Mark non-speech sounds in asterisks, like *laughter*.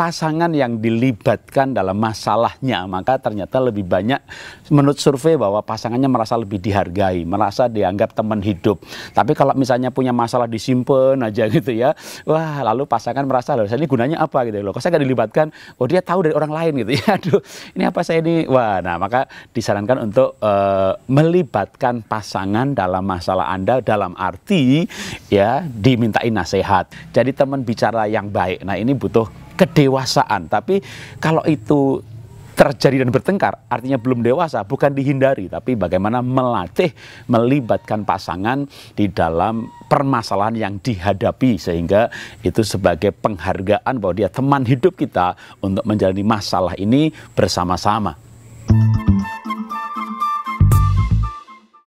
pasangan yang dilibatkan dalam masalahnya maka ternyata lebih banyak menurut survei bahwa pasangannya merasa lebih dihargai merasa dianggap teman hidup tapi kalau misalnya punya masalah disimpan aja gitu ya wah lalu pasangan merasa loh ini gunanya apa gitu ya. loh kok saya gak dilibatkan oh dia tahu dari orang lain gitu ya *laughs* aduh ini apa saya ini wah nah maka disarankan untuk uh, melibatkan pasangan dalam masalah Anda dalam arti ya dimintain nasihat jadi teman bicara yang baik nah ini butuh kedewasaan. Tapi kalau itu terjadi dan bertengkar artinya belum dewasa bukan dihindari tapi bagaimana melatih melibatkan pasangan di dalam permasalahan yang dihadapi sehingga itu sebagai penghargaan bahwa dia teman hidup kita untuk menjalani masalah ini bersama-sama.